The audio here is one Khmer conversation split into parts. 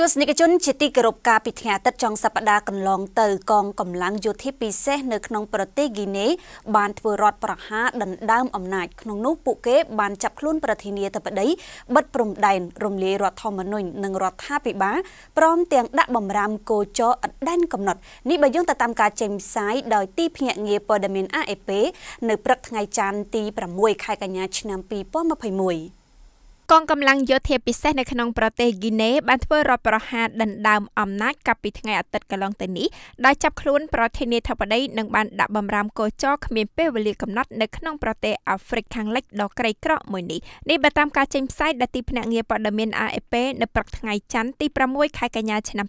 ទស្សនិកជនជាទីគោរពការពីថ្ងៃអាទិត្យចុងសប្តាហ៍កន្លងទៅកងកម្លាំងយោធាពិសេសនៅក្នុងប្រទេសហ្គីណេបានធ្វើរដ្ឋប្រហារដណ្ដើមអំណាចក្នុងនោះពួកគេបានចាប់ខ្លួនប្រធានាធិបតីបិទព្រំដែនរំលាយរដ្ឋធម្មនុញ្ញនិងរដ្ឋាភិបាលព្រមទាំងដាក់បំរាមគោចរឥតដែនកំណត់នេះបើយោងទៅតាមការចេញផ្សាយដោយទីភ្នាក់ងារព័ត៌មាន AFP នៅព្រឹកថ្ងៃច័ន្ទទី6ខែកញ្ញាឆ្នាំ2021កងកម្លាំងយោធាពិសេសនៅក្នុងប្រទេសហ្គីណេបានធ្វើរដ្ឋប្រហារដណ្ដើមអំណាចកាលពីថ្ងៃអាទិត្យកន្លងទៅនេះដោយចាប់ខ្លួនប្រធានាធិបតីនិងបានដាក់បំរាមកោចរគ្មានពេលវេលាកំណត់នៅក្នុងប្រទេសអាហ្វ្រិកខាងលិចដ៏ក្រីក្រមួយនេះនេះបើតាមការចេញផ្សាយដែលទីភ្នាក់ងារព័ត៌មាន AFP នៅព្រឹកថ្ងៃច័ន្ទទី6ខែកញ្ញាឆ្នាំ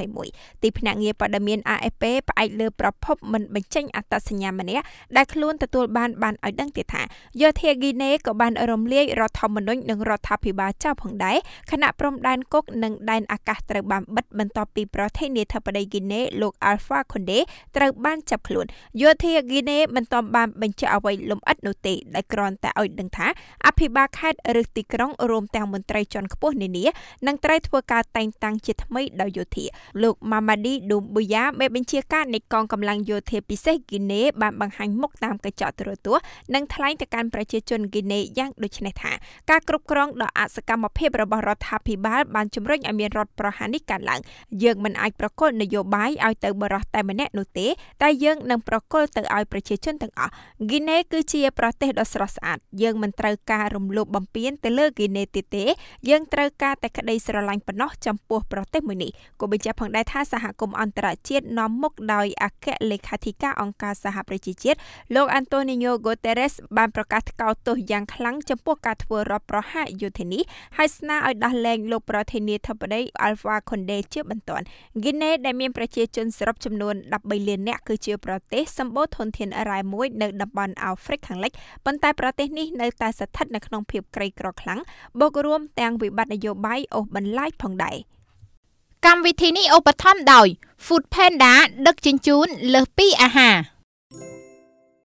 2021ទីភ្នាក់ងារព័ត៌មាន AFP ផ្អែកលើប្រភពមិនបញ្ចេញអត្តសញ្ញាណម្នាក់ដែលខ្លួនទទួលបានបានឲ្យដឹងទៀតថាយោធាហ្គីណេក៏បានរំលាយរដ្ឋធម្មនុញ្ញនិងរដ្ឋាភិបាលចៅផងដែរខណៈព្រំដែនគុកនិងដែនអាកាសត្រូវបានបិទបន្ទាប់ពីប្រធានាធិបតីគីណេលោក Alpha Condé ត្រូវបានចាប់ខ្លួនយោធាគីណេមិនទាន់បានបញ្ជាក់អ្វីលម្អិតនោះទេដែលគ្រាន់តែឲ្យដឹងថា អភិបាលខេត្តឬទីក្រុងរួមទាំងមន្ត្រីជាន់ខ្ពស់នានានឹងត្រូវធ្វើការតែងតាំងជាថ្មីដោយយោធាលោក Mamadi Doumbouya មេបញ្ជាការនៃកងកម្លាំងយោធាពិសេសគីណេបានបង្ហាញមុខតាមកញ្ចក់ទូរទស្សន៍និងថ្លែងទៅកាន់ប្រជាជនគីណេយ៉ាងដូចនេះថាការគ្រប់គ្រងគ្រងដល់អសកម្មភាពរបស់រដ្ឋាភិបាលបានជំរុញឲ្យមានរដ្ឋប្រហារនេះកើតឡើងយើងមិនអាចប្រកល់នយោបាយឲ្យទៅបរិះតែម្នាក់នោះទេតែយើងនឹងប្រកល់ទៅឲ្យប្រជាជនទាំងអស់ហ្គីណេគឺជាប្រទេសដ៏ស្រស់ស្អាតយើងមិនត្រូវការរំលោភបំពានទៅលើហ្គីណេទៀតទេយើងត្រូវការតែក្តីស្រឡាញ់ប៉ុណ្ណោះចំពោះប្រទេសមួយនេះក៏បញ្ជាក់ផងដែរថាសហគមន៍អន្តរជាតិនាំមុខដោយអគ្គលេខាធិការអង្គការសហប្រជាជាតិលោកអាន់តូនីញ៉ូហ្គូតេរេសបានប្រកាសថ្កោលទោសយ៉ាងខ្លាំងចំពោះការធ្វើរដ្ឋប្រហារយុធានីហើយស្នើឲ្យដោះលែងលោកប្រធានាធិបតី Alpha Conde ជាបន្ទាន់ហ្គីណេដែលមានប្រជាជនសរុបចំនួន13លាននាក់គឺជាប្រទេសសម្បូរធនធានរ៉ែមួយនៅតំបន់អាហ្វ្រិកខាងលិចប៉ុន្តែប្រទេសនេះនៅតែស្ថិតនៅក្នុងភាពក្រីក្រខ្លាំងបូករួមទាំងវិបត្តិនយោបាយអូសបន្លាយផងដែរកម្មវិធីនេះឧបត្ថម្ភដោយ Food Panda ដឹកជញ្ជូនលើសពីអាហារ